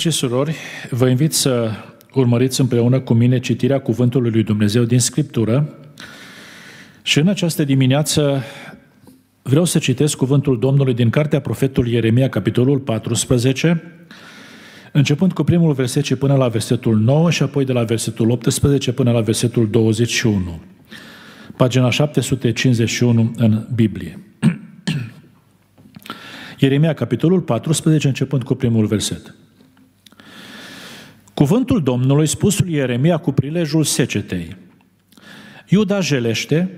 Frați și surori, vă invit să urmăriți împreună cu mine citirea Cuvântului lui Dumnezeu din Scriptură. Și în această dimineață vreau să citesc Cuvântul Domnului din Cartea Profetului Ieremia, capitolul 14, începând cu primul verset și până la versetul 9 și apoi de la versetul 18 până la versetul 21. Pagina 751 în Biblie. Ieremia, capitolul 14, începând cu primul verset. Cuvântul Domnului spus lui Ieremia cu prilejul secetei. Iuda jelește,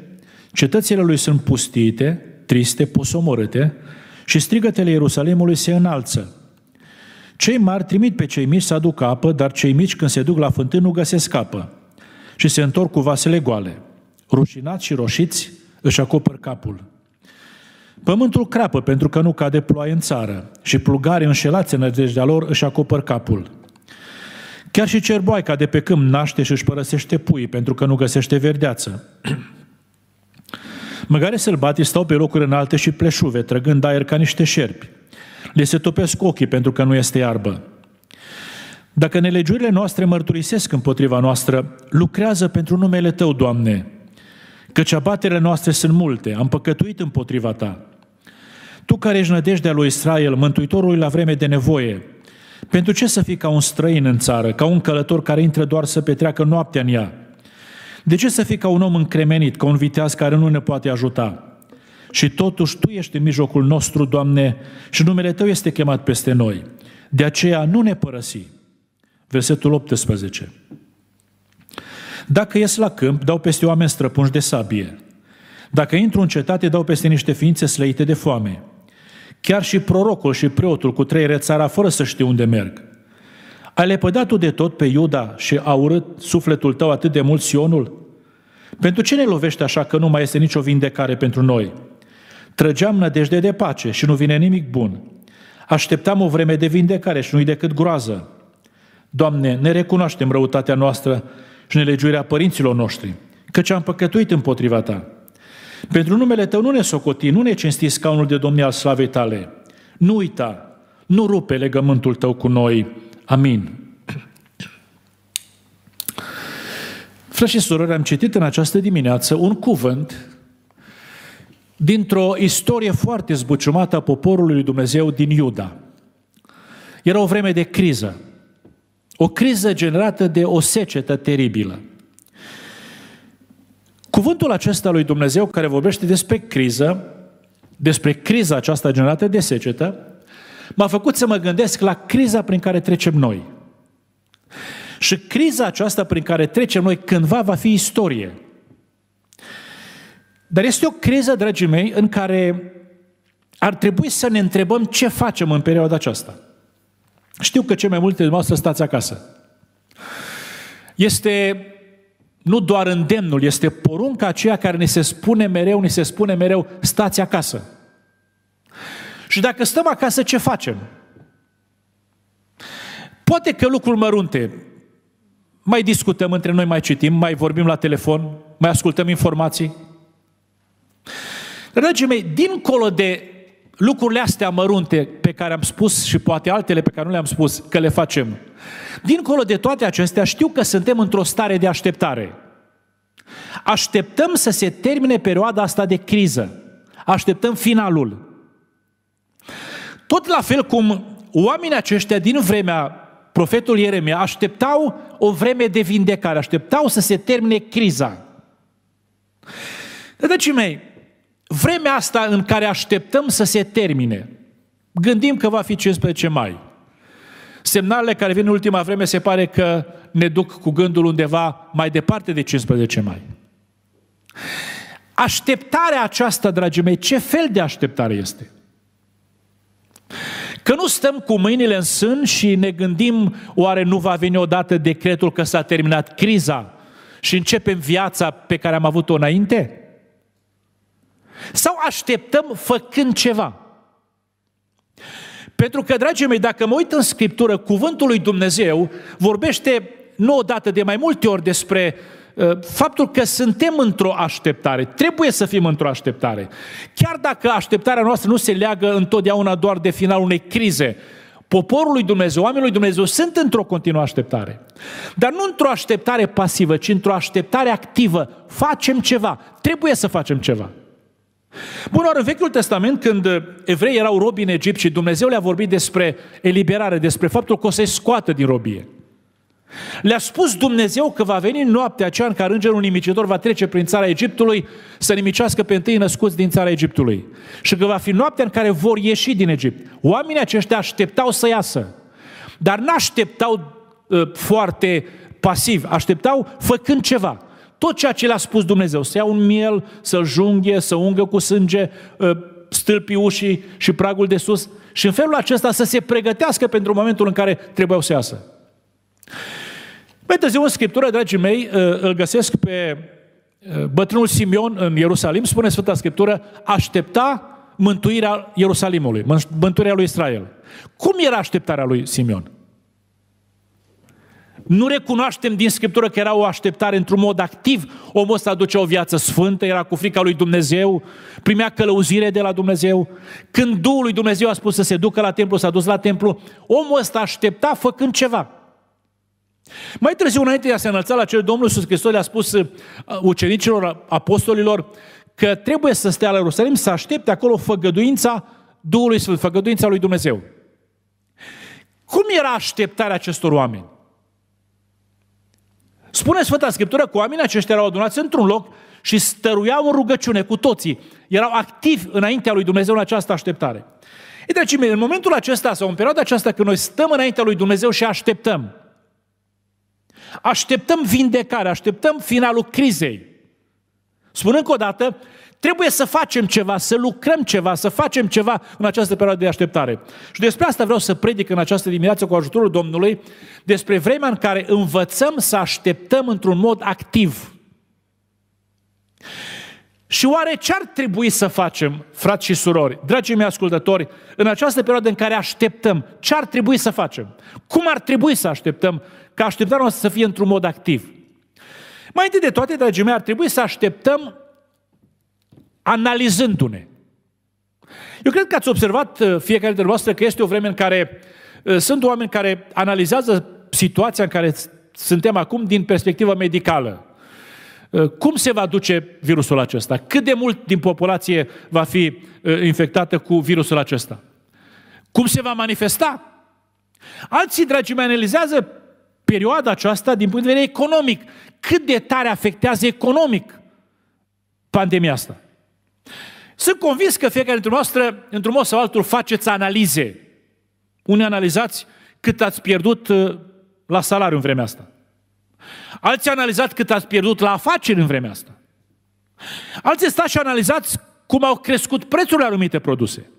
cetățile lui sunt pustiite, triste, posomorâte și strigătele Ierusalimului se înalță. Cei mari trimit pe cei mici să aducă apă, dar cei mici când se duc la fântână nu găsesc apă și se întorc cu vasele goale. Rușinați și roșiți își acopăr capul. Pământul crapă pentru că nu cade ploaie în țară și plugarii înșelați în lor își acopăr capul. Chiar și cerboaica de pe câmp naște și își părăsește puii pentru că nu găsește verdeață. Măgare sălbatii stau pe locuri înalte și pleșuve, trăgând aer ca niște șerpi. Le se topesc ochii pentru că nu este iarbă. Dacă nelegiurile noastre mărturisesc împotriva noastră, lucrează pentru numele Tău, Doamne, căci abaterele noastre sunt multe, am păcătuit împotriva Ta. Tu care ești nădejdea lui Israel, mântuitorului la vreme de nevoie, pentru ce să fii ca un străin în țară, ca un călător care intră doar să petreacă noaptea în ea? De ce să fii ca un om încremenit, ca un viteaz care nu ne poate ajuta? Și totuși Tu ești în mijlocul nostru, Doamne, și numele Tău este chemat peste noi. De aceea nu ne părăsi. Versetul 18. Dacă ies la câmp, dau peste oameni străpunși de sabie. Dacă intru în cetate, dau peste niște ființe slăite de foame. Chiar și prorocul și preotul cu trei rețara fără să știe unde merg. Ai lepădat tu de tot pe Iuda și a urât sufletul tău atât de mult Sionul? Pentru ce ne lovește așa că nu mai este nicio vindecare pentru noi? Trăgeam nădejde de pace și nu vine nimic bun. Așteptam o vreme de vindecare și nu-i decât groază. Doamne, ne recunoaștem răutatea noastră și nelegiuirea părinților noștri, căci am păcătuit împotriva Ta. Pentru numele tău nu ne socoti, nu ne cinsti scaunul de domnia al slavei tale. Nu uita, nu rupe legământul tău cu noi. Amin. Frăși și surori, am citit în această dimineață un cuvânt dintr-o istorie foarte zbuciumată a poporului lui Dumnezeu din Iuda. Era o vreme de criză. O criză generată de o secetă teribilă. Cuvântul acesta lui Dumnezeu care vorbește despre criză, despre criza aceasta generată de secetă, m-a făcut să mă gândesc la criza prin care trecem noi. Și criza aceasta prin care trecem noi cândva va fi istorie. Dar este o criză, dragii mei, în care ar trebui să ne întrebăm ce facem în perioada aceasta. Știu că cei mai multe dintre voastre stați acasă. Este nu doar îndemnul, este porunca aceea care ne se spune mereu, ne se spune mereu, stați acasă. Și dacă stăm acasă, ce facem? Poate că lucruri mărunte, mai discutăm între noi, mai citim, mai vorbim la telefon, mai ascultăm informații. Dragii mei, dincolo de lucrurile astea mărunte pe care am spus și poate altele pe care nu le-am spus că le facem, Dincolo de toate acestea, știu că suntem într-o stare de așteptare. Așteptăm să se termine perioada asta de criză. Așteptăm finalul. Tot la fel cum oamenii aceștia din vremea profetul Ieremia așteptau o vreme de vindecare, așteptau să se termine criza. Dragii mei, vremea asta în care așteptăm să se termine, gândim că va fi 15 mai, Semnalele care vin în ultima vreme se pare că ne duc cu gândul undeva mai departe de 15 mai. Așteptarea aceasta, dragii mei, ce fel de așteptare este? Că nu stăm cu mâinile în sân și ne gândim oare nu va veni odată decretul că s-a terminat criza și începem viața pe care am avut-o înainte? Sau așteptăm făcând ceva? Pentru că, dragii mei, dacă mă uit în Scriptură, cuvântul lui Dumnezeu vorbește nu odată, de mai multe ori despre uh, faptul că suntem într-o așteptare, trebuie să fim într-o așteptare. Chiar dacă așteptarea noastră nu se leagă întotdeauna doar de finalul unei crize, poporul lui Dumnezeu, oamenii lui Dumnezeu sunt într-o continuă așteptare. Dar nu într-o așteptare pasivă, ci într-o așteptare activă. Facem ceva, trebuie să facem ceva. Bun, oară, în Vechiul Testament, când evrei erau robi în Egipt și Dumnezeu le-a vorbit despre eliberare, despre faptul că o să-i scoată din robie. Le-a spus Dumnezeu că va veni noaptea aceea în care îngerul nimicitor va trece prin țara Egiptului să nimicească pe întâi născuți din țara Egiptului. Și că va fi noaptea în care vor ieși din Egipt. Oamenii aceștia așteptau să iasă, dar n-așteptau uh, foarte pasiv, așteptau făcând ceva tot ceea ce le-a spus Dumnezeu, să ia un miel, să junghe, să ungă cu sânge ă, stâlpii ușii și pragul de sus și în felul acesta să se pregătească pentru momentul în care trebuiau să iasă. Mai târziu în Scriptură, dragii mei, ă, îl găsesc pe ă, bătrânul Simeon în Ierusalim, spune Sfânta Scriptură, aștepta mântuirea Ierusalimului, mântuirea lui Israel. Cum era așteptarea lui Simeon? Nu recunoaștem din Scriptură că era o așteptare într-un mod activ. Omul ăsta aducea o viață sfântă, era cu frica lui Dumnezeu, primea călăuzire de la Dumnezeu. Când Duhul lui Dumnezeu a spus să se ducă la templu, s-a dus la templu, omul ăsta aștepta făcând ceva. Mai târziu, înainte de a se înălța la cel Domnul Iisus Hristos le-a spus uh, ucenicilor, apostolilor, că trebuie să stea la Ierusalim, să aștepte acolo făgăduința Duhului Sfânt, făgăduința lui Dumnezeu. Cum era așteptarea acestor oameni? Spune Sfânta Scriptură că oamenii aceștia erau adunați într-un loc și stăruiau în rugăciune cu toții. Erau activi înaintea lui Dumnezeu în această așteptare. E dragii mei, în momentul acesta sau în perioada aceasta când noi stăm înaintea lui Dumnezeu și așteptăm, așteptăm vindecare, așteptăm finalul crizei. Spun că odată Trebuie să facem ceva, să lucrăm ceva, să facem ceva în această perioadă de așteptare. Și despre asta vreau să predic în această dimineață cu ajutorul Domnului, despre vremea în care învățăm să așteptăm într-un mod activ. Și oare ce ar trebui să facem, frați și surori, dragii mei ascultători, în această perioadă în care așteptăm? Ce ar trebui să facem? Cum ar trebui să așteptăm ca așteptarea noastră să fie într-un mod activ? Mai întâi de toate, dragii mei, ar trebui să așteptăm analizându-ne. Eu cred că ați observat uh, fiecare dintre voastre că este o vreme în care uh, sunt oameni care analizează situația în care suntem acum din perspectivă medicală. Uh, cum se va duce virusul acesta? Cât de mult din populație va fi infectată cu virusul acesta? Cum se va manifesta? Alții, dragii mei, analizează perioada aceasta din punct de vedere economic. Cât de tare afectează economic pandemia asta? Sunt convins că fiecare dintre noastre, într-un mod sau altul, faceți analize. Unii analizați cât ați pierdut uh, la salariu în vremea asta. Alții analizați cât ați pierdut la afaceri în vremea asta. Alții stați și analizați cum au crescut prețurile anumite produse.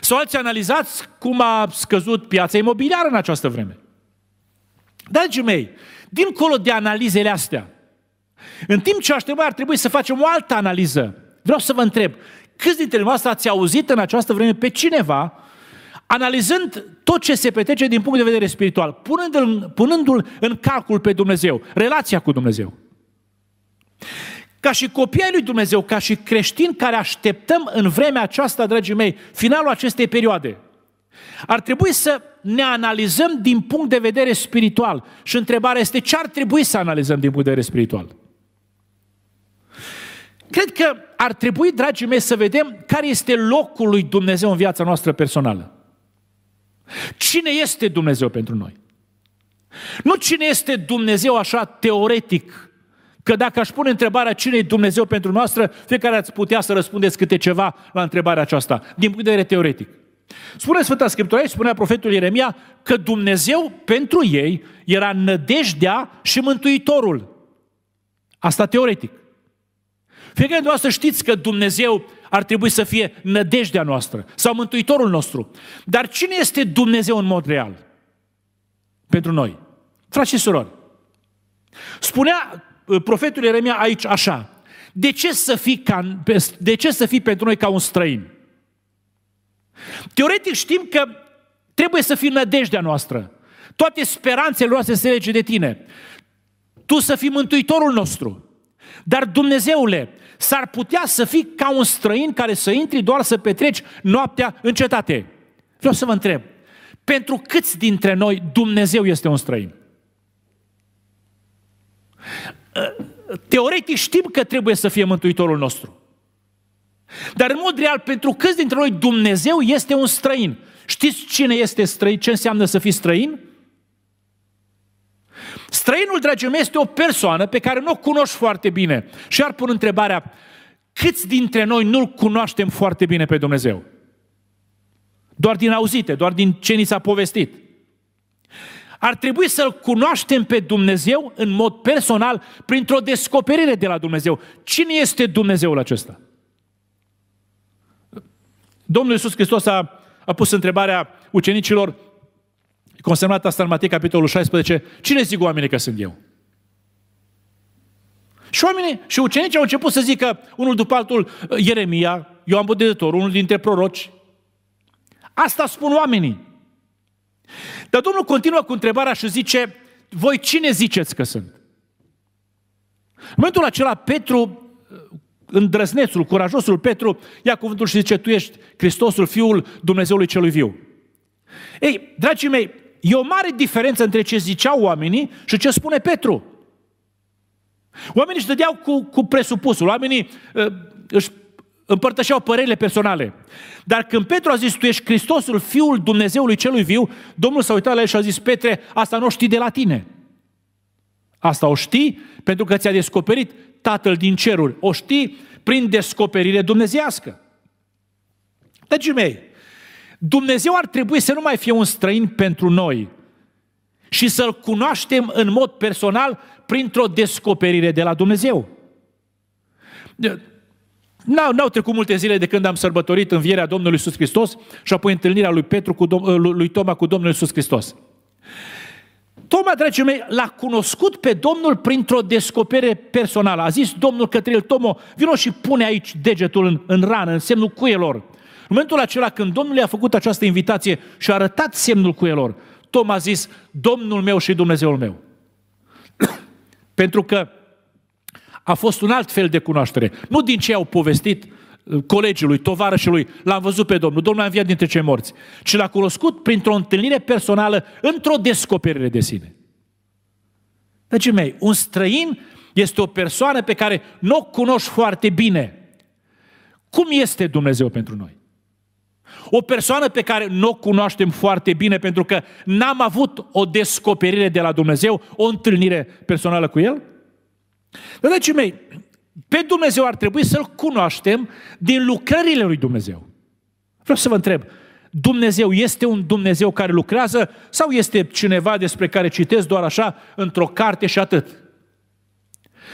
Sau alții analizați cum a scăzut piața imobiliară în această vreme. Dragii mei, dincolo de analizele astea, în timp ce aș trebui, ar trebui să facem o altă analiză Vreau să vă întreb, câți dintre noastre ați auzit în această vreme pe cineva analizând tot ce se petrece din punct de vedere spiritual, punându-l, punându-l în calcul pe Dumnezeu, relația cu Dumnezeu. Ca și copiii lui Dumnezeu, ca și creștini care așteptăm în vremea aceasta, dragii mei, finalul acestei perioade, ar trebui să ne analizăm din punct de vedere spiritual. Și întrebarea este ce ar trebui să analizăm din punct de vedere spiritual? Cred că ar trebui, dragii mei, să vedem care este locul lui Dumnezeu în viața noastră personală. Cine este Dumnezeu pentru noi? Nu cine este Dumnezeu așa teoretic, că dacă aș pune întrebarea cine e Dumnezeu pentru noastră, fiecare ați putea să răspundeți câte ceva la întrebarea aceasta, din punct de vedere teoretic. Spune Sfânta Scriptură, aici spunea profetul Ieremia că Dumnezeu pentru ei era nădejdea și mântuitorul. Asta teoretic. Fiecare dintre noastră știți că Dumnezeu ar trebui să fie nădejdea noastră sau Mântuitorul nostru. Dar cine este Dumnezeu în mod real? Pentru noi. Frați și surori, spunea uh, profetul Ieremia aici așa, de ce să fii, ca, de ce să fii pentru noi ca un străin? Teoretic știm că trebuie să fii nădejdea noastră. Toate speranțele noastre se lege de tine. Tu să fii mântuitorul nostru. Dar Dumnezeule, S-ar putea să fii ca un străin care să intri doar să petreci noaptea în cetate. Vreau să vă întreb, pentru câți dintre noi Dumnezeu este un străin? Teoretic știm că trebuie să fie Mântuitorul nostru. Dar în mod real, pentru câți dintre noi Dumnezeu este un străin? Știți cine este străin? Ce înseamnă să fii străin? Străinul, dragii mei, este o persoană pe care nu o cunoști foarte bine. Și ar pun întrebarea, câți dintre noi nu-L cunoaștem foarte bine pe Dumnezeu? Doar din auzite, doar din ce ni s-a povestit. Ar trebui să-L cunoaștem pe Dumnezeu în mod personal, printr-o descoperire de la Dumnezeu. Cine este Dumnezeul acesta? Domnul Iisus Hristos a, a pus întrebarea ucenicilor, consemnat asta în Matei, capitolul 16, cine zic oamenii că sunt eu? Și oamenii și ucenicii au început să zică unul după altul, Ieremia, Ioan Botezător, unul dintre proroci. Asta spun oamenii. Dar Domnul continuă cu întrebarea și zice, voi cine ziceți că sunt? În momentul acela, Petru, îndrăznețul, curajosul Petru, ia cuvântul și zice, tu ești Hristosul, Fiul Dumnezeului Celui Viu. Ei, dragii mei, E o mare diferență între ce ziceau oamenii și ce spune Petru. Oamenii își dădeau cu, cu presupusul, oamenii uh, își împărtășeau părerile personale. Dar când Petru a zis, tu ești Hristosul, Fiul Dumnezeului Celui Viu, Domnul s-a uitat la el și a zis, Petre, asta nu o știi de la tine. Asta o știi pentru că ți-a descoperit Tatăl din ceruri. O știi prin descoperire dumnezească. Dragii mei, Dumnezeu ar trebui să nu mai fie un străin pentru noi și să-L cunoaștem în mod personal printr-o descoperire de la Dumnezeu. N-au, n-au trecut multe zile de când am sărbătorit învierea Domnului Iisus Hristos și apoi întâlnirea lui, Petru cu Dom- lui Toma cu Domnul Iisus Hristos. Toma, dragii mei, l-a cunoscut pe Domnul printr-o descoperire personală. A zis Domnul către el, Tomo, vino și pune aici degetul în, în rană, în semnul cuielor. În momentul acela când Domnul i-a făcut această invitație și a arătat semnul cu elor, Tom a zis, Domnul meu și Dumnezeul meu. Pentru că a fost un alt fel de cunoaștere. Nu din ce au povestit uh, colegiului, tovarășului, l-am văzut pe Domnul, Domnul a înviat dintre cei morți, ci l-a cunoscut printr-o întâlnire personală, într-o descoperire de sine. Dragii mei, un străin este o persoană pe care nu o cunoști foarte bine. Cum este Dumnezeu pentru noi? O persoană pe care nu o cunoaștem foarte bine pentru că n-am avut o descoperire de la Dumnezeu, o întâlnire personală cu El? Deci, mei, pe Dumnezeu ar trebui să-L cunoaștem din lucrările lui Dumnezeu. Vreau să vă întreb, Dumnezeu este un Dumnezeu care lucrează sau este cineva despre care citesc doar așa într-o carte și atât?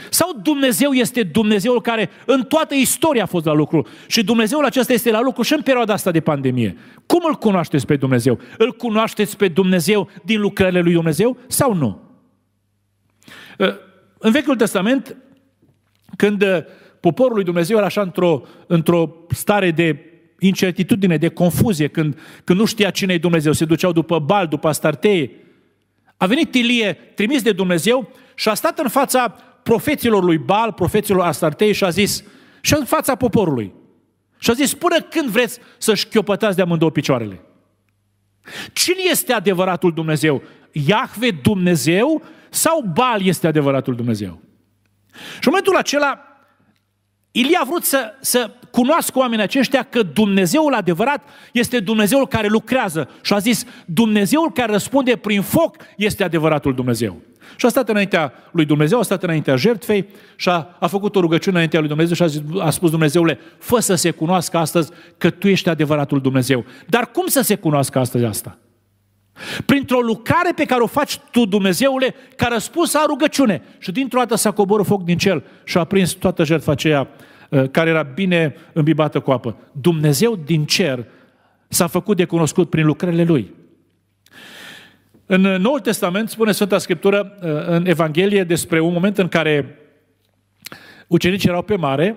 Sau Dumnezeu este Dumnezeul care în toată istoria a fost la lucru și Dumnezeul acesta este la lucru și în perioada asta de pandemie? Cum îl cunoașteți pe Dumnezeu? Îl cunoașteți pe Dumnezeu din lucrările lui Dumnezeu sau nu? Ă, în Vechiul Testament, când ă, poporul lui Dumnezeu era așa într-o, într stare de incertitudine, de confuzie, când, când nu știa cine e Dumnezeu, se duceau după Bal, după astartei, a venit Ilie, trimis de Dumnezeu, și a stat în fața profeților lui Bal, profeților Astartei și a zis, și în fața poporului, și a zis, până când vreți să șchiopătați de amândouă picioarele? Cine este adevăratul Dumnezeu? Iahve Dumnezeu sau Bal este adevăratul Dumnezeu? Și în momentul acela, Ilie a vrut să, să cunoască oamenii aceștia că Dumnezeul adevărat este Dumnezeul care lucrează. Și a zis, Dumnezeul care răspunde prin foc este adevăratul Dumnezeu. Și a stat înaintea lui Dumnezeu, a stat înaintea jertfei și a, a făcut o rugăciune înaintea lui Dumnezeu și a, zis, a spus Dumnezeule, fă să se cunoască astăzi că Tu ești adevăratul Dumnezeu. Dar cum să se cunoască astăzi asta? Printr-o lucrare pe care o faci tu, Dumnezeule, ca răspuns a rugăciune. Și dintr-o dată s-a coborât foc din cer și a prins toată jertfa aceea ă, care era bine îmbibată cu apă. Dumnezeu din cer s-a făcut de cunoscut prin lucrările Lui. În uh, Noul Testament spune Sfânta Scriptură uh, în Evanghelie despre un moment în care ucenicii erau pe mare,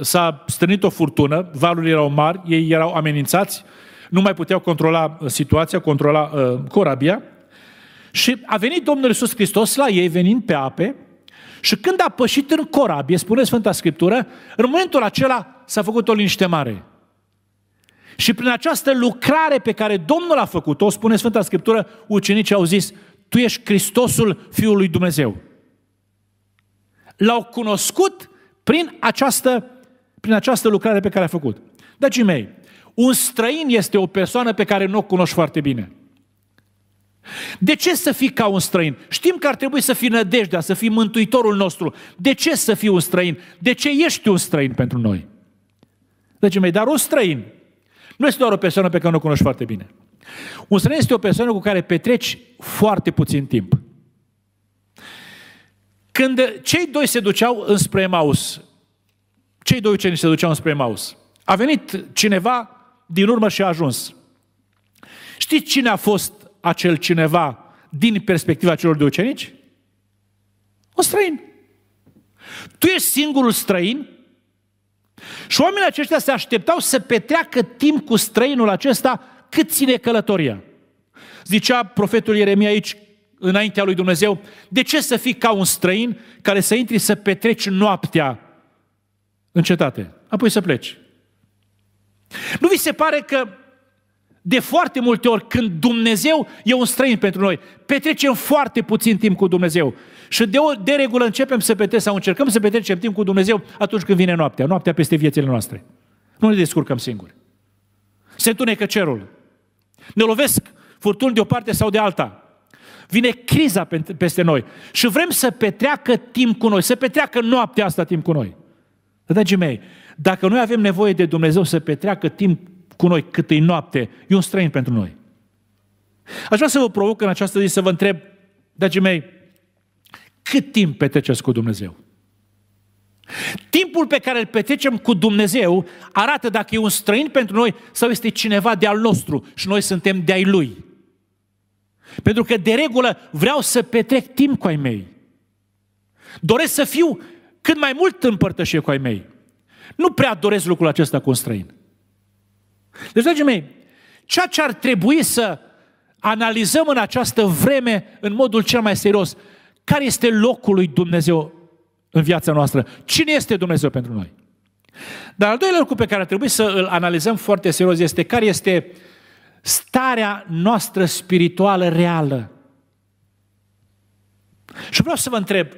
s-a strânit o furtună, valurile erau mari, ei erau amenințați, nu mai puteau controla uh, situația, controla uh, corabia. Și a venit Domnul Iisus Hristos la ei, venind pe ape, și când a pășit în corabie, spune Sfânta Scriptură, în momentul acela s-a făcut o liniște mare. Și prin această lucrare pe care Domnul a făcut-o, spune Sfânta Scriptură, ucenicii au zis, tu ești Hristosul Fiul lui Dumnezeu. L-au cunoscut prin această, prin această lucrare pe care a făcut. Dragii deci, mei, un străin este o persoană pe care nu o cunoști foarte bine. De ce să fii ca un străin? Știm că ar trebui să fii nădejdea, să fii mântuitorul nostru. De ce să fii un străin? De ce ești un străin pentru noi? Dragii deci, mei, dar un străin nu este doar o persoană pe care nu o cunoști foarte bine. Un străin este o persoană cu care petreci foarte puțin timp. Când cei doi se duceau înspre Maus, cei doi ucenici se duceau înspre Maus. a venit cineva din urmă și a ajuns. Știți cine a fost acel cineva din perspectiva celor de ucenici? Un străin. Tu ești singurul străin și oamenii aceștia se așteptau să petreacă timp cu străinul acesta cât ține călătoria. Zicea profetul Ieremia aici, înaintea lui Dumnezeu, de ce să fii ca un străin care să intri să petreci noaptea în cetate, apoi să pleci? Nu vi se pare că de foarte multe ori când Dumnezeu e un străin pentru noi, petrecem foarte puțin timp cu Dumnezeu și de, o, de regulă începem să petrecem sau încercăm să petrecem timp cu Dumnezeu atunci când vine noaptea, noaptea peste viețile noastre. Nu ne descurcăm singuri. Se întunecă cerul. Ne lovesc furtuni de o parte sau de alta. Vine criza peste noi și vrem să petreacă timp cu noi, să petreacă noaptea asta timp cu noi. Dragii mei, dacă noi avem nevoie de Dumnezeu să petreacă timp cu noi cât e noapte, e un străin pentru noi. Aș vrea să vă provoc în această zi să vă întreb, dragii mei, cât timp petreceți cu Dumnezeu? Timpul pe care îl petrecem cu Dumnezeu arată dacă e un străin pentru noi sau este cineva de al nostru și noi suntem de ai lui. Pentru că de regulă vreau să petrec timp cu ai mei. Doresc să fiu cât mai mult împărtășie cu ai mei. Nu prea doresc lucrul acesta cu un străin. Deci, dragii mei, ceea ce ar trebui să analizăm în această vreme în modul cel mai serios care este locul lui Dumnezeu în viața noastră? Cine este Dumnezeu pentru noi? Dar al doilea lucru pe care trebuie să îl analizăm foarte serios este care este starea noastră spirituală reală. Și vreau să vă întreb,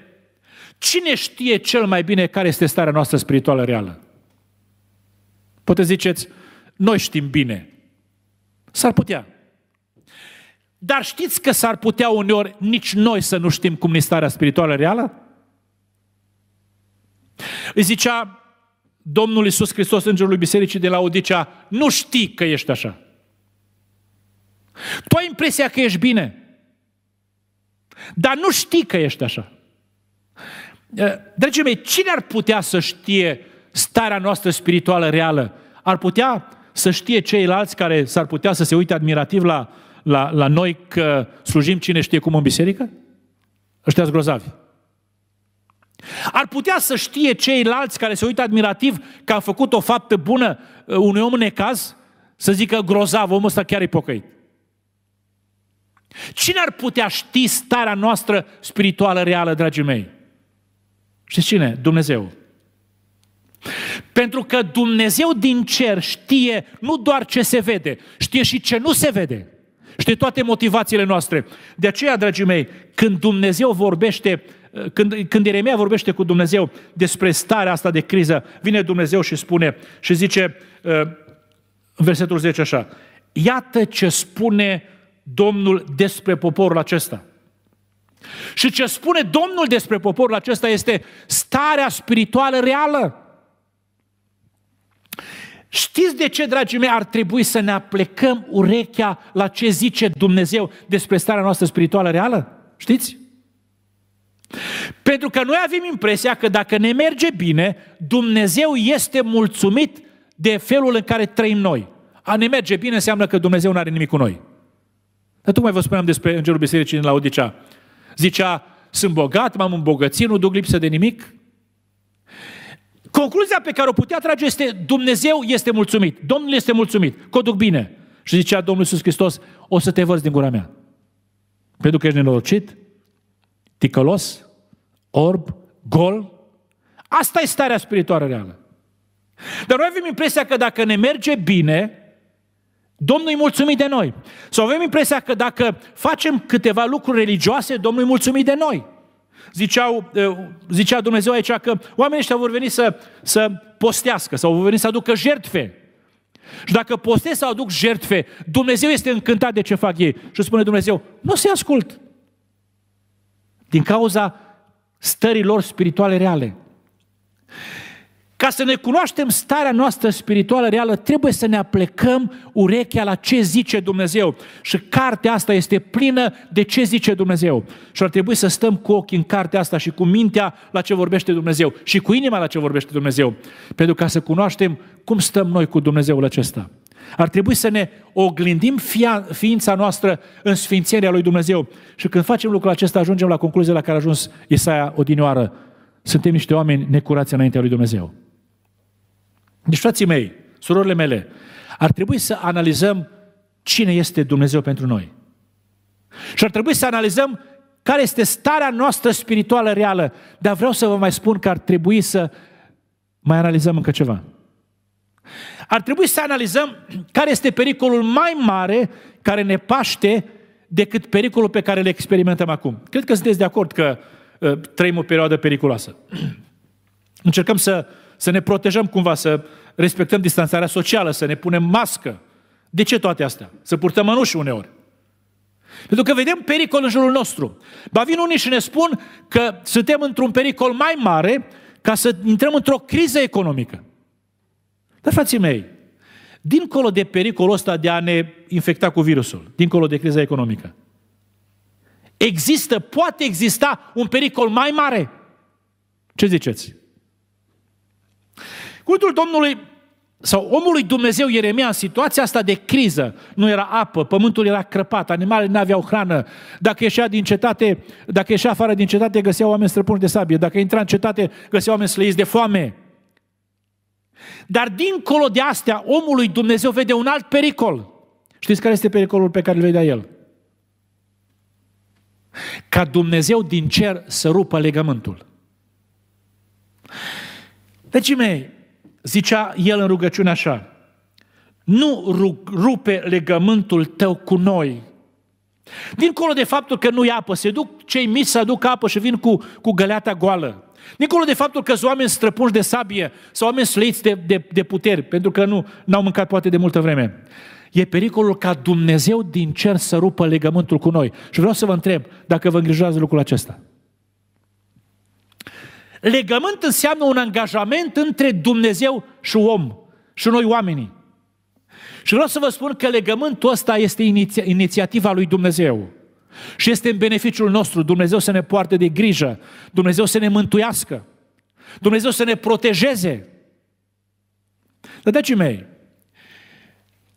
cine știe cel mai bine care este starea noastră spirituală reală? Poate ziceți, noi știm bine. S-ar putea. Dar știți că s-ar putea uneori nici noi să nu știm cum e starea spirituală reală? Îi zicea Domnul Iisus Hristos, Îngerului Bisericii de la Odicea, nu știi că ești așa. Tu ai impresia că ești bine, dar nu știi că ești așa. Eh, dragii mei, cine ar putea să știe starea noastră spirituală reală? Ar putea să știe ceilalți care s-ar putea să se uite admirativ la la, la noi că slujim cine știe cum în biserică? Ăștia grozavi. Ar putea să știe ceilalți care se uită admirativ că a făcut o faptă bună uh, unui om necaz? Să zică grozav, omul ăsta chiar e pocăit. Cine ar putea ști starea noastră spirituală reală, dragii mei? Și cine? Dumnezeu. Pentru că Dumnezeu din cer știe nu doar ce se vede, știe și ce nu se vede. Știe toate motivațiile noastre. De aceea, dragii mei, când Dumnezeu vorbește, când, când Ieremia vorbește cu Dumnezeu despre starea asta de criză, vine Dumnezeu și spune și zice în uh, versetul 10 așa, iată ce spune Domnul despre poporul acesta. Și ce spune Domnul despre poporul acesta este starea spirituală reală. Știți de ce, dragii mei, ar trebui să ne aplecăm urechea la ce zice Dumnezeu despre starea noastră spirituală reală? Știți? Pentru că noi avem impresia că dacă ne merge bine, Dumnezeu este mulțumit de felul în care trăim noi. A ne merge bine înseamnă că Dumnezeu nu are nimic cu noi. Dar tocmai vă spuneam despre Îngerul Bisericii din Laodicea. Zicea, sunt bogat, m-am îmbogățit, nu duc lipsă de nimic. Concluzia pe care o putea trage este Dumnezeu este mulțumit, Domnul este mulțumit, că o duc bine. Și zicea Domnul Iisus Hristos, o să te văd din gura mea. Pentru că ești nenorocit, ticălos, orb, gol. Asta e starea spirituală reală. Dar noi avem impresia că dacă ne merge bine, Domnul e mulțumit de noi. Sau avem impresia că dacă facem câteva lucruri religioase, Domnul e mulțumit de noi. Ziceau, zicea Dumnezeu aici că oamenii ăștia vor veni să, să postească sau vor veni să aducă jertfe. Și dacă postez să aduc jertfe, Dumnezeu este încântat de ce fac ei. Și spune Dumnezeu, nu se ascult. Din cauza stării lor spirituale reale. Ca să ne cunoaștem starea noastră spirituală reală, trebuie să ne aplecăm urechea la ce zice Dumnezeu. Și cartea asta este plină de ce zice Dumnezeu. Și ar trebui să stăm cu ochii în cartea asta și cu mintea la ce vorbește Dumnezeu și cu inima la ce vorbește Dumnezeu. Pentru ca să cunoaștem cum stăm noi cu Dumnezeul acesta. Ar trebui să ne oglindim ființa noastră în sfințenia lui Dumnezeu. Și când facem lucrul acesta, ajungem la concluzia la care a ajuns Isaia odinioară. Suntem niște oameni necurați înaintea lui Dumnezeu. Deci, frații mei, surorile mele, ar trebui să analizăm cine este Dumnezeu pentru noi. Și ar trebui să analizăm care este starea noastră spirituală reală. Dar vreau să vă mai spun că ar trebui să mai analizăm încă ceva. Ar trebui să analizăm care este pericolul mai mare care ne paște decât pericolul pe care îl experimentăm acum. Cred că sunteți de acord că uh, trăim o perioadă periculoasă. Încercăm să uh, să ne protejăm cumva, să respectăm distanțarea socială, să ne punem mască. De ce toate astea? Să purtăm mănuși uneori. Pentru că vedem pericol în jurul nostru. Ba vin unii și ne spun că suntem într-un pericol mai mare ca să intrăm într-o criză economică. Dar, frații mei, dincolo de pericolul ăsta de a ne infecta cu virusul, dincolo de criza economică, există, poate exista un pericol mai mare. Ce ziceți? Cuvântul Domnului sau omului Dumnezeu Ieremia în situația asta de criză, nu era apă, pământul era crăpat, animalele nu aveau hrană, dacă ieșea din cetate, dacă ieșea afară din cetate, găseau oameni străpuni de sabie, dacă intra în cetate, găseau oameni slăiți de foame. Dar dincolo de astea, omului Dumnezeu vede un alt pericol. Știți care este pericolul pe care îl vedea el? Ca Dumnezeu din cer să rupă legământul. Deci, mei, zicea el în rugăciune așa, nu rupe legământul tău cu noi. Dincolo de faptul că nu ia apă, se duc cei mici să aducă apă și vin cu, cu găleata goală. Dincolo de faptul că sunt oameni străpunși de sabie sau oameni sluiți de, de, de puteri, pentru că nu n-au mâncat poate de multă vreme. E pericolul ca Dumnezeu din cer să rupă legământul cu noi. Și vreau să vă întreb dacă vă îngrijorați lucrul acesta. Legământ înseamnă un angajament între Dumnezeu și om, și noi oamenii. Și vreau să vă spun că legământul ăsta este iniția, inițiativa lui Dumnezeu. Și este în beneficiul nostru. Dumnezeu să ne poarte de grijă. Dumnezeu să ne mântuiască. Dumnezeu să ne protejeze. Dar, dragii mei,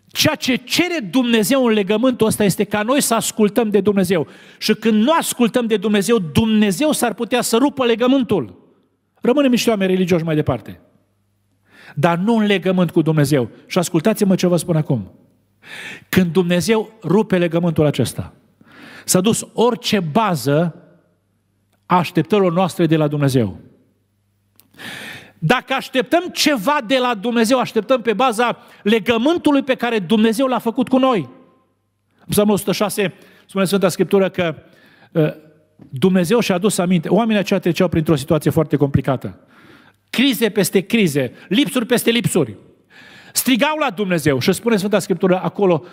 ceea ce cere Dumnezeu în legământul ăsta este ca noi să ascultăm de Dumnezeu. Și când nu ascultăm de Dumnezeu, Dumnezeu s-ar putea să rupă legământul. Rămânem niște oameni religioși mai departe. Dar nu în legământ cu Dumnezeu. Și ascultați-mă ce vă spun acum. Când Dumnezeu rupe legământul acesta, s-a dus orice bază a așteptărilor noastre de la Dumnezeu. Dacă așteptăm ceva de la Dumnezeu, așteptăm pe baza legământului pe care Dumnezeu l-a făcut cu noi. Psalmul 106 spune Sfânta Scriptură că ă, Dumnezeu și-a adus aminte. Oamenii aceia treceau printr-o situație foarte complicată. Crize peste crize, lipsuri peste lipsuri. Strigau la Dumnezeu și spune Sfânta Scriptură acolo,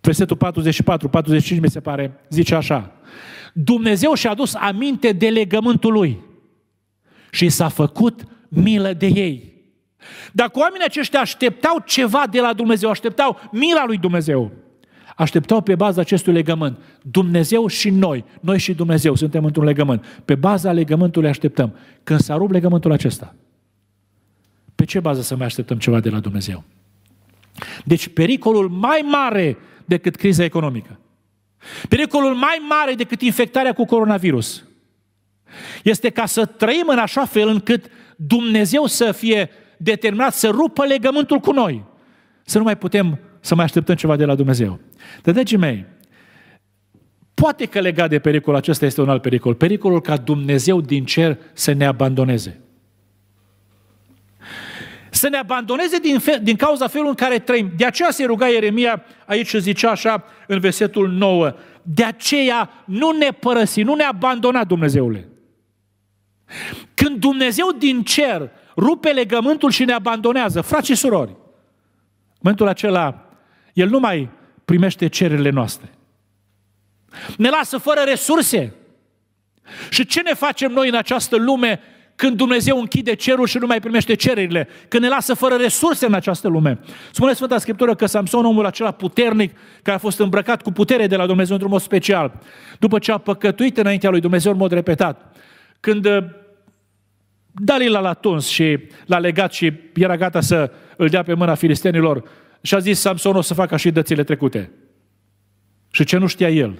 versetul 44, 45 mi se pare, zice așa. Dumnezeu și-a adus aminte de legământul lui și s-a făcut milă de ei. Dacă oamenii aceștia așteptau ceva de la Dumnezeu, așteptau mila lui Dumnezeu, așteptau pe baza acestui legământ. Dumnezeu și noi, noi și Dumnezeu suntem într-un legământ. Pe baza legământului așteptăm. Când s-a rupt legământul acesta, pe ce bază să mai așteptăm ceva de la Dumnezeu? Deci pericolul mai mare decât criza economică, pericolul mai mare decât infectarea cu coronavirus, este ca să trăim în așa fel încât Dumnezeu să fie determinat să rupă legământul cu noi. Să nu mai putem să mai așteptăm ceva de la Dumnezeu. Dar, dragii mei, poate că legat de pericol acesta este un alt pericol. Pericolul ca Dumnezeu din cer să ne abandoneze. Să ne abandoneze din, fel, din cauza felul în care trăim. De aceea se ruga Ieremia, aici zicea așa în versetul 9, de aceea nu ne părăsi, nu ne abandona Dumnezeule. Când Dumnezeu din cer rupe legământul și ne abandonează, frați și surori, în momentul acela el nu mai primește cererile noastre. Ne lasă fără resurse. Și ce ne facem noi în această lume când Dumnezeu închide cerul și nu mai primește cererile, când ne lasă fără resurse în această lume. Spune Sfânta Scriptură că Samson, omul acela puternic, care a fost îmbrăcat cu putere de la Dumnezeu într-un mod special, după ce a păcătuit înaintea lui Dumnezeu în mod repetat, când uh, Dalila l-a tuns și l-a legat și era gata să îl dea pe mâna filistenilor, și a zis Samson o să fac ca și dățile trecute. Și ce nu știa el?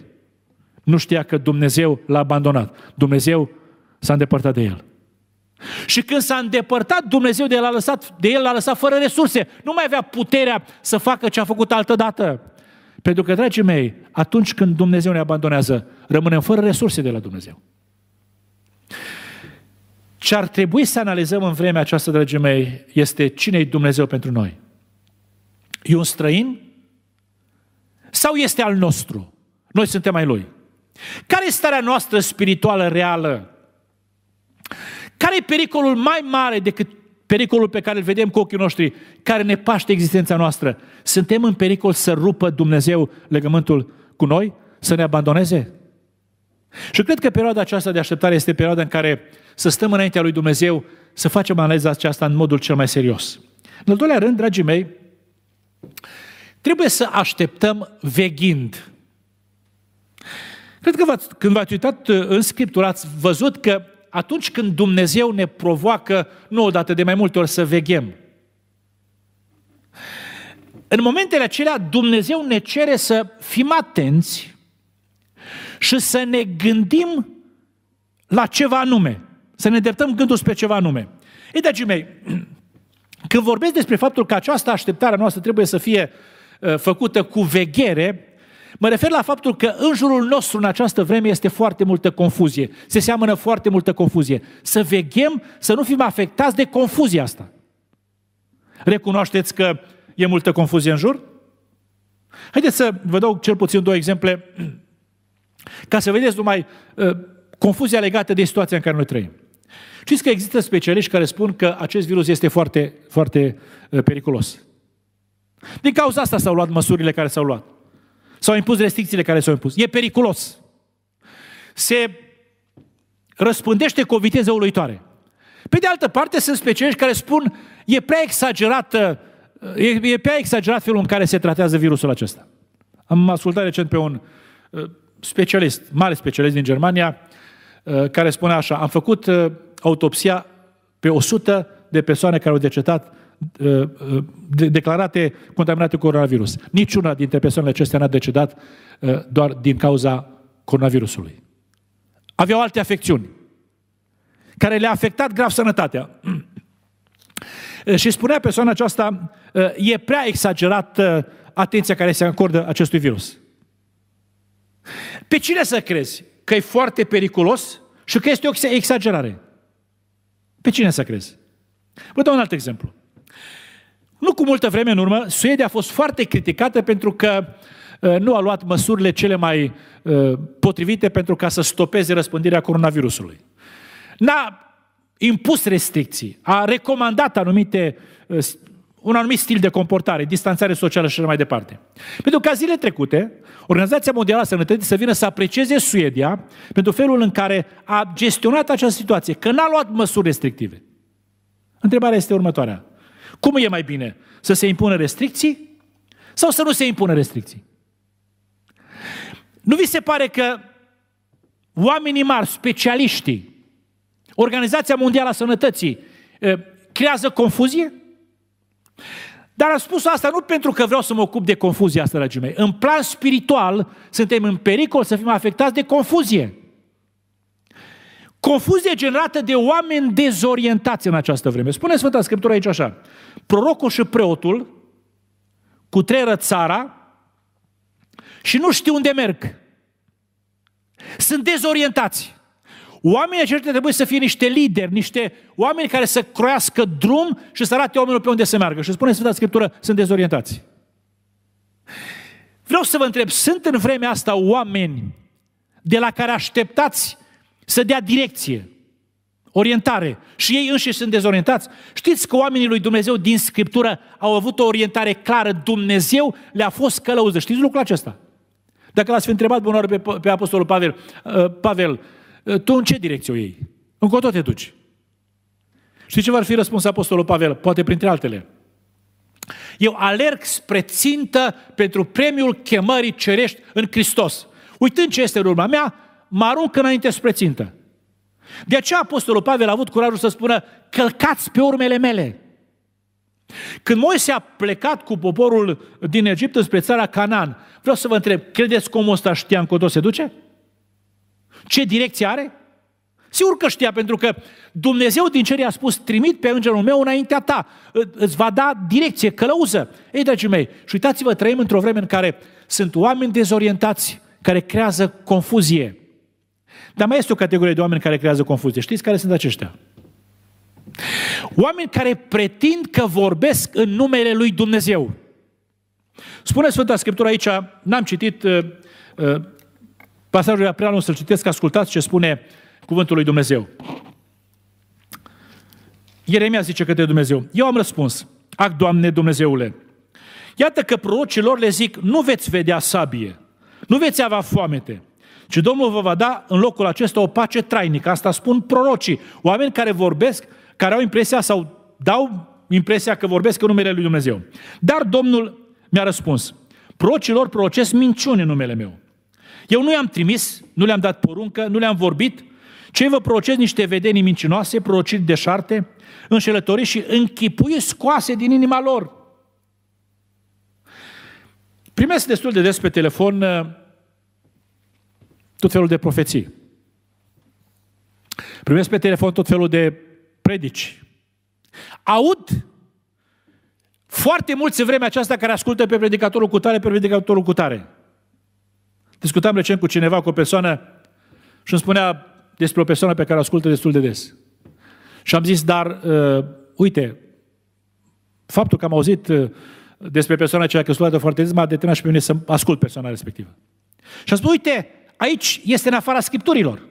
Nu știa că Dumnezeu l-a abandonat. Dumnezeu s-a îndepărtat de el. Și când s-a îndepărtat Dumnezeu de el, a lăsat, de el l-a lăsat fără resurse. Nu mai avea puterea să facă ce a făcut altă dată. Pentru că, dragii mei, atunci când Dumnezeu ne abandonează, rămânem fără resurse de la Dumnezeu. Ce ar trebui să analizăm în vremea aceasta, dragii mei, este cine e Dumnezeu pentru noi. E un străin? Sau este al nostru? Noi suntem ai lui. Care este starea noastră spirituală reală? Care e pericolul mai mare decât pericolul pe care îl vedem cu ochii noștri, care ne paște existența noastră? Suntem în pericol să rupă Dumnezeu legământul cu noi? Să ne abandoneze? Și cred că perioada aceasta de așteptare este perioada în care să stăm înaintea lui Dumnezeu, să facem analiza aceasta în modul cel mai serios. În al doilea rând, dragii mei, Trebuie să așteptăm veghind. Cred că v-ați, când v-ați uitat uh, în Scriptură, ați văzut că atunci când Dumnezeu ne provoacă, nu odată, de mai multe ori să veghem. În momentele acelea, Dumnezeu ne cere să fim atenți și să ne gândim la ceva anume, să ne îndreptăm gândul spre ceva anume. Ei, dragii mei, Când vorbesc despre faptul că această așteptare noastră trebuie să fie uh, făcută cu veghere, Mă refer la faptul că în jurul nostru în această vreme este foarte multă confuzie. Se seamănă foarte multă confuzie. Să veghem să nu fim afectați de confuzia asta. Recunoașteți că e multă confuzie în jur? Haideți să vă dau cel puțin două exemple ca să vedeți numai uh, confuzia legată de situația în care noi trăim. Știți că există specialiști care spun că acest virus este foarte, foarte uh, periculos. Din cauza asta s-au luat măsurile care s-au luat. S-au impus restricțiile care s-au impus. E periculos. Se răspândește cu o viteză uluitoare. Pe de altă parte, sunt specialiști care spun e prea exagerat, uh, E, e prea exagerat felul în care se tratează virusul acesta. Am ascultat recent pe un uh, specialist, mare specialist din Germania, Uh, care spune așa, am făcut uh, autopsia pe 100 de persoane care au decetat uh, declarate contaminate cu coronavirus. Niciuna dintre persoanele acestea n-a decedat doar din cauza coronavirusului. Aveau alte afecțiuni care le-a afectat grav sănătatea. Și spunea persoana aceasta, e prea exagerat atenția care se acordă acestui virus. Pe cine să crezi? că e foarte periculos și că este o exagerare. Pe cine să crezi? Vă dau un alt exemplu. Nu cu multă vreme în urmă, Suedia a fost foarte criticată pentru că uh, nu a luat măsurile cele mai uh, potrivite pentru ca să stopeze răspândirea coronavirusului. N-a impus restricții, a recomandat anumite uh, un anumit stil de comportare, distanțare socială și așa mai departe. Pentru că zile trecute, Organizația Mondială a Sănătății să vină să aprecieze Suedia pentru felul în care a gestionat această situație, că n-a luat măsuri restrictive. Întrebarea este următoarea. Cum e mai bine? Să se impună restricții sau să nu se impună restricții? Nu vi se pare că oamenii mari, specialiștii, Organizația Mondială a Sănătății, eh, creează confuzie? Dar am spus asta nu pentru că vreau să mă ocup de confuzia asta, dragii mei. În plan spiritual, suntem în pericol să fim afectați de confuzie. Confuzie generată de oameni dezorientați în această vreme. Spune Sfânta Scriptură aici așa. Prorocul și preotul cutreră țara și nu știu unde merg. Sunt dezorientați. Oamenii aceștia trebuie să fie niște lideri, niște oameni care să croiască drum și să arate oamenilor pe unde să meargă. Și spune Sfânta Scriptură, sunt dezorientați. Vreau să vă întreb, sunt în vremea asta oameni de la care așteptați să dea direcție, orientare și ei înșiși sunt dezorientați? Știți că oamenii lui Dumnezeu din Scriptură au avut o orientare clară, Dumnezeu le-a fost călăuză. Știți lucrul acesta? Dacă l-ați fi întrebat bunor pe, pe Apostolul Pavel, uh, Pavel Ă, tu în ce direcție o iei? Încotro te duci? Știi ce va fi răspuns Apostolul Pavel? Poate printre altele. Eu alerg spre țintă pentru premiul chemării cerești în Hristos. Uitând ce este în urma mea, mă arunc înainte spre țintă. De aceea Apostolul Pavel a avut curajul să spună, călcați pe urmele mele. Când Moise a plecat cu poporul din Egipt spre țara Canaan, vreau să vă întreb, credeți că omul ăsta știa încotro se duce? ce direcție are? Sigur că știa, pentru că Dumnezeu din cer i-a spus, trimit pe îngerul meu înaintea ta, îți va da direcție, călăuză. Ei, dragii mei, și uitați-vă, trăim într-o vreme în care sunt oameni dezorientați, care creează confuzie. Dar mai este o categorie de oameni care creează confuzie. Știți care sunt aceștia? Oameni care pretind că vorbesc în numele lui Dumnezeu. Spune Sfânta Scriptură aici, n-am citit uh, uh, Pasajul era prea lung să-l citesc, ascultați ce spune cuvântul lui Dumnezeu. Ieremia zice către Dumnezeu, eu am răspuns, ac, Doamne Dumnezeule, iată că prorocilor le zic, nu veți vedea sabie, nu veți avea foamete, ci Domnul vă va da în locul acesta o pace trainică. Asta spun prorocii, oameni care vorbesc, care au impresia sau dau impresia că vorbesc în numele lui Dumnezeu. Dar Domnul mi-a răspuns, prorocilor prorocesc minciune în numele meu. Eu nu i-am trimis, nu le-am dat poruncă, nu le-am vorbit, cei vă proces niște vedenii mincinoase, prorociri șarte, înșelătorii și închipui scoase din inima lor. Primesc destul de des pe telefon uh, tot felul de profeții. Primesc pe telefon tot felul de predici. Aud foarte mulți în vremea aceasta care ascultă pe predicatorul cu tare, pe predicatorul cu tare. Discutam recent cu cineva, cu o persoană și îmi spunea despre o persoană pe care o ascultă destul de des. Și am zis, dar uh, uite, faptul că am auzit uh, despre persoana aceea că studiată foarte des, m-a determinat și pe mine să ascult persoana respectivă. Și am spus, uite, aici este în afara Scripturilor.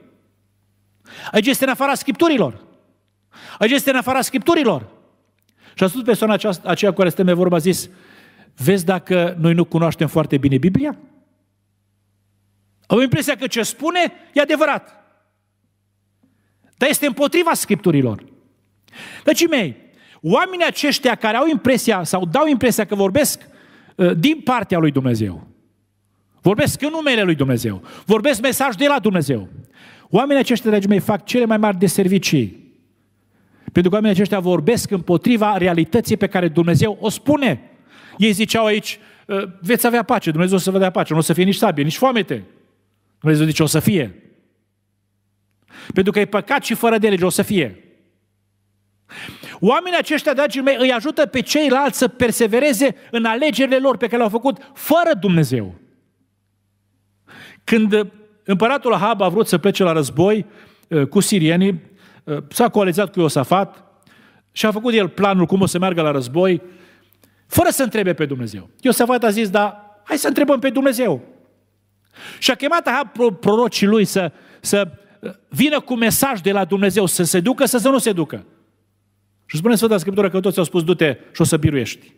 Aici este în afara Scripturilor. Aici este în afara Scripturilor. Și a spus persoana aceea, aceea cu care suntem vorba, a zis, vezi dacă noi nu cunoaștem foarte bine Biblia? Au impresia că ce spune e adevărat. Dar este împotriva scripturilor. Deci, mei, oamenii aceștia care au impresia sau dau impresia că vorbesc uh, din partea lui Dumnezeu, vorbesc în numele lui Dumnezeu, vorbesc mesaj de la Dumnezeu, oamenii aceștia, dragii mei, fac cele mai mari deservicii. Pentru că oamenii aceștia vorbesc împotriva realității pe care Dumnezeu o spune. Ei ziceau aici, uh, veți avea pace, Dumnezeu o să vă dea pace, nu o să fie nici sabie, nici foamete. Dumnezeu zice, o să fie. Pentru că e păcat și fără de lege, o să fie. Oamenii aceștia, dragii mei, îi ajută pe ceilalți să persevereze în alegerile lor pe care le-au făcut fără Dumnezeu. Când uh, împăratul Ahab a vrut să plece la război uh, cu sirienii, uh, s-a coalizat cu Iosafat și a făcut el planul cum o să meargă la război, fără să întrebe pe Dumnezeu. Iosafat a zis, da, hai să întrebăm pe Dumnezeu. Și a chemat Ahab prorocii lui să, să uh, vină cu mesaj de la Dumnezeu, să se ducă, să, să nu se ducă. Și spune Sfânta Scriptură că toți au spus, du-te și o să biruiești.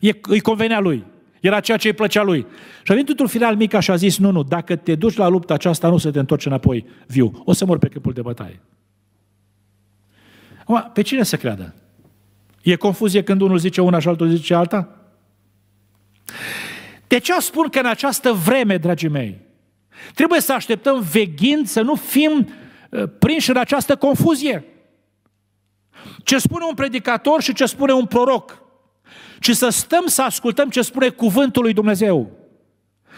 E, îi convenea lui. Era ceea ce îi plăcea lui. Și a venit într-un final mic și a zis, nu, nu, dacă te duci la lupta aceasta, nu să te întorci înapoi viu. O să mor pe câmpul de bătaie. Acum, pe cine să creadă? E confuzie când unul zice una și altul zice alta? De ce spun că în această vreme, dragii mei, trebuie să așteptăm veghind să nu fim uh, prinși în această confuzie. Ce spune un predicator și ce spune un proroc, ci să stăm să ascultăm ce spune cuvântul lui Dumnezeu.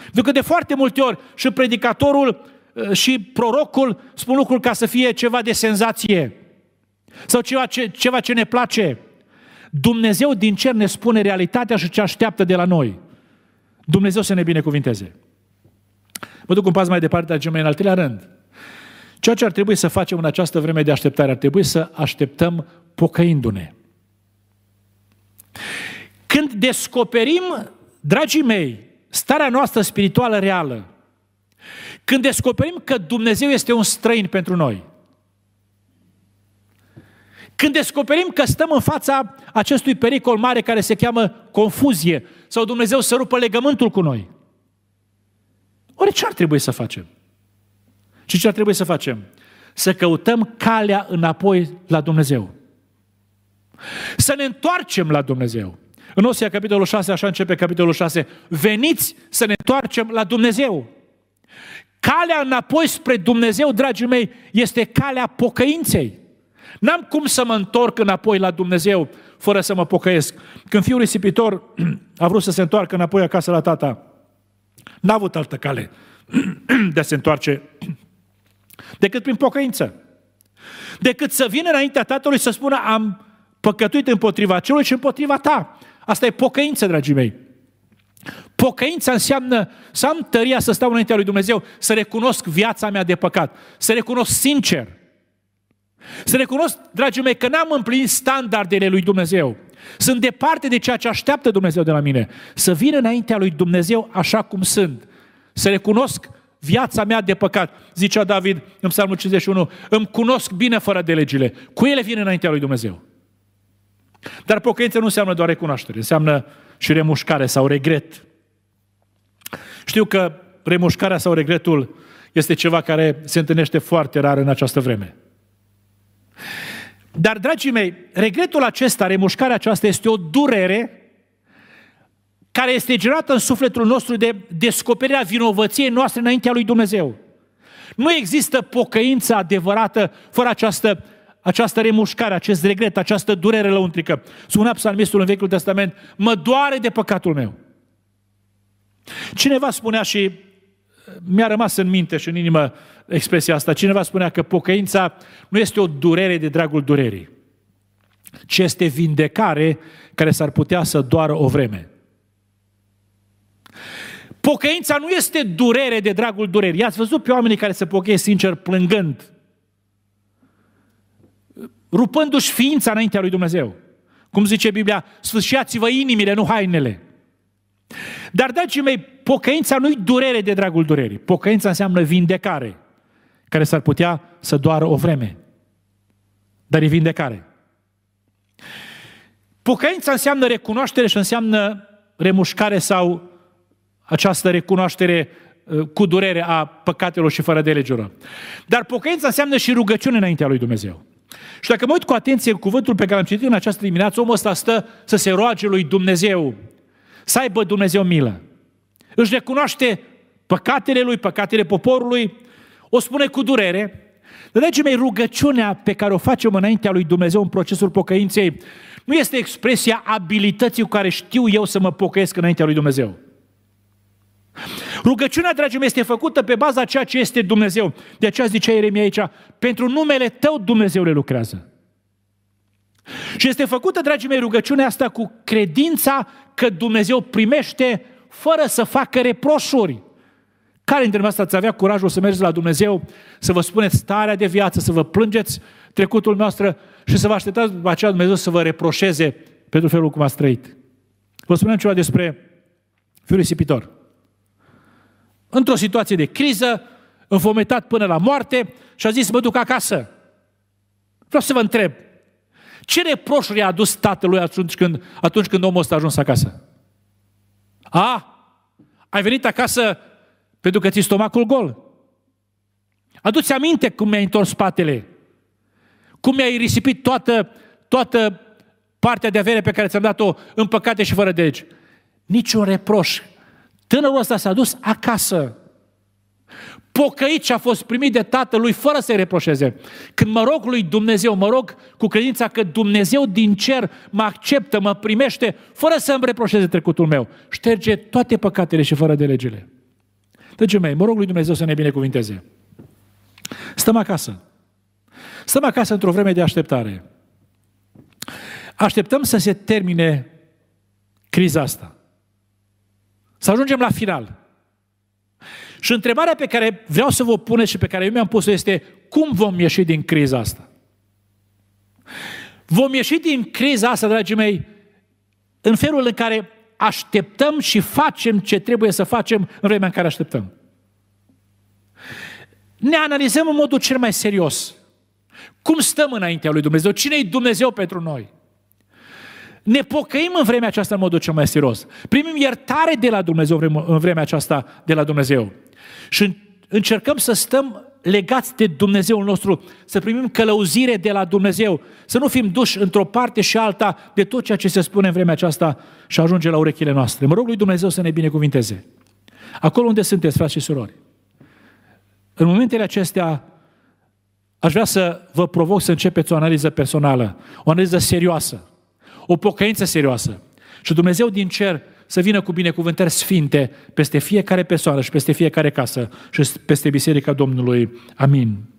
Pentru că de foarte multe ori și predicatorul uh, și prorocul spun lucruri ca să fie ceva de senzație sau ceva ce, ceva ce ne place. Dumnezeu din cer ne spune realitatea și ce așteaptă de la noi. Dumnezeu să ne binecuvinteze. Mă duc un pas mai departe, dragii mei, în al treilea rând. Ceea ce ar trebui să facem în această vreme de așteptare, ar trebui să așteptăm pocăindu-ne. Când descoperim, dragii mei, starea noastră spirituală reală, când descoperim că Dumnezeu este un străin pentru noi, când descoperim că stăm în fața acestui pericol mare care se cheamă confuzie sau Dumnezeu să rupă legământul cu noi, ori ce ar trebui să facem? Și ce ar trebui să facem? Să căutăm calea înapoi la Dumnezeu. Să ne întoarcem la Dumnezeu. În Osia, capitolul 6, așa începe capitolul 6. Veniți să ne întoarcem la Dumnezeu. Calea înapoi spre Dumnezeu, dragii mei, este calea pocăinței. N-am cum să mă întorc înapoi la Dumnezeu fără să mă pocăiesc. Când fiul risipitor a vrut să se întoarcă înapoi acasă la tata, n-a avut altă cale de a se întoarce decât prin pocăință. Decât să vină înaintea tatălui să spună am păcătuit împotriva celui și împotriva ta. Asta e pocăință, dragii mei. Pocăința înseamnă să am tăria să stau înaintea lui Dumnezeu, să recunosc viața mea de păcat, să recunosc sincer să recunosc, dragii mei, că n-am împlinit standardele lui Dumnezeu. Sunt departe de ceea ce așteaptă Dumnezeu de la mine. Să vin înaintea lui Dumnezeu așa cum sunt. Să recunosc viața mea de păcat. Zicea David în Psalmul 51, îmi cunosc bine fără de legile. Cu ele vin înaintea lui Dumnezeu. Dar pocăință nu înseamnă doar recunoaștere, înseamnă și remușcare sau regret. Știu că remușcarea sau regretul este ceva care se întâlnește foarte rar în această vreme. Dar, dragii mei, regretul acesta, remușcarea aceasta este o durere care este generată în sufletul nostru de descoperirea vinovăției noastre înaintea lui Dumnezeu. Nu există pocăință adevărată fără această, această remușcare, acest regret, această durere lăuntrică. Spunea psalmistul în Vechiul Testament, mă doare de păcatul meu. Cineva spunea și mi-a rămas în minte și în inimă expresia asta. Cineva spunea că pocăința nu este o durere de dragul durerii, ci este vindecare care s-ar putea să doară o vreme. Pocăința nu este durere de dragul durerii. ați văzut pe oamenii care se pocăie sincer plângând, rupându-și ființa înaintea lui Dumnezeu. Cum zice Biblia, sfârșiați vă inimile, nu hainele. Dar, dragii mei, pocăința nu-i durere de dragul durerii. Pocăința înseamnă vindecare, care s-ar putea să doară o vreme. Dar e vindecare. Pocăința înseamnă recunoaștere și înseamnă remușcare sau această recunoaștere uh, cu durere a păcatelor și fără de legură. Dar pocăința înseamnă și rugăciune înaintea lui Dumnezeu. Și dacă mă uit cu atenție cuvântul pe care l-am citit în această dimineață, omul ăsta stă să se roage lui Dumnezeu. Să aibă Dumnezeu milă. Își recunoaște păcatele lui, păcatele poporului, o spune cu durere. Dar, dragii mei, rugăciunea pe care o facem înaintea lui Dumnezeu în procesul pocăinței nu este expresia abilității cu care știu eu să mă pocăiesc înaintea lui Dumnezeu. Rugăciunea, dragii mei, este făcută pe baza ceea ce este Dumnezeu. De aceea zicea Ieremia aici, pentru numele tău Dumnezeu le lucrează. Și este făcută, dragii mei, rugăciunea asta cu credința că Dumnezeu primește fără să facă reproșuri. Care dintre dumneavoastră ați avea curajul să mergeți la Dumnezeu, să vă spuneți starea de viață, să vă plângeți trecutul noastră și să vă așteptați după aceea Dumnezeu să vă reproșeze pentru felul cum ați trăit? Vă spunem ceva despre fiul risipitor. Într-o situație de criză, înfometat până la moarte și a zis, mă duc acasă. Vreau să vă întreb, ce reproșuri i-a adus tatălui atunci când, atunci când omul ăsta a ajuns acasă? A, ai venit acasă pentru că ți stomacul gol. Aduți aminte cum mi-ai întors spatele, cum mi-ai risipit toată, toată partea de avere pe care ți-am dat-o în păcate și fără aici? Deci. Niciun reproș. Tânărul ăsta s-a dus acasă pocăit și a fost primit de Tatălui fără să-i reproșeze. Când mă rog lui Dumnezeu, mă rog cu credința că Dumnezeu din cer mă acceptă, mă primește, fără să îmi reproșeze trecutul meu. Șterge toate păcatele și fără de legile. Dragii mei, mă rog lui Dumnezeu să ne binecuvinteze. Stăm acasă. Stăm acasă într-o vreme de așteptare. Așteptăm să se termine criza asta. Să ajungem la final. Și întrebarea pe care vreau să vă pun și pe care eu mi-am pus-o este cum vom ieși din criza asta? Vom ieși din criza asta, dragii mei, în felul în care așteptăm și facem ce trebuie să facem în vremea în care așteptăm. Ne analizăm în modul cel mai serios. Cum stăm înaintea lui Dumnezeu? Cine e Dumnezeu pentru noi? Ne pocăim în vremea aceasta în modul cel mai serios. Primim iertare de la Dumnezeu în vremea aceasta de la Dumnezeu. Și încercăm să stăm legați de Dumnezeul nostru, să primim călăuzire de la Dumnezeu, să nu fim duși într-o parte și alta de tot ceea ce se spune în vremea aceasta și ajunge la urechile noastre. Mă rog lui Dumnezeu să ne binecuvinteze. Acolo unde sunteți, frați și surori, în momentele acestea aș vrea să vă provoc să începeți o analiză personală, o analiză serioasă, o pocăință serioasă. Și Dumnezeu din cer să vină cu binecuvântări sfinte peste fiecare persoană și peste fiecare casă și peste Biserica Domnului. Amin.